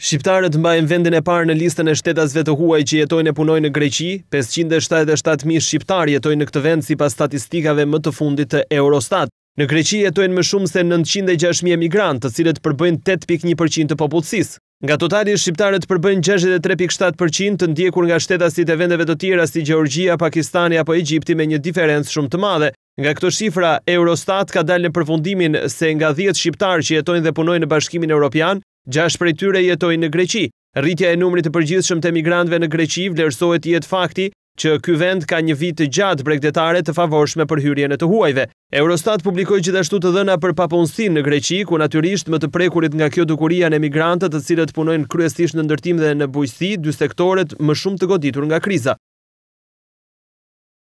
Shqiptarët mbajnë vendin e parë në listën e shtetasve të huaj që jetojnë e punojnë në Greqi, 577.000 shqiptar jetojnë në këtë vend si pas statistikave më të fundit të Eurostat. Në Greqi jetojnë më shumë se 906.000 emigrant të cilët përbëjnë 8.1% të popullësis. Nga totali, shqiptarët përbëjnë 63.7% të ndjekur nga shtetasit e vendeve të tjera si Gjeorgia, Pakistani apo Egjipti me një diferencë shumë të madhe. Nga këto shifra, Eurostat ka dalë në përfundimin se nga 10 shqiptarë që jetojnë dhe punojnë në bashkimin Europian, Gjash prej tyre jetoj në Greqi. Rritja e numrit të përgjithshëm të emigrantve në Greqi vlerësohet jetë fakti që ky vend ka një vit të gjatë bregdetare të favorshme për hyrjen e të huajve. Eurostat publikoi gjithashtu të dhëna për papunësinë në Greqi, ku natyrisht më të prekurit nga kjo dukuri janë emigrantët, të cilët punojnë kryesisht në ndërtim dhe në bujqësi, dy sektorët më shumë të goditur nga kriza.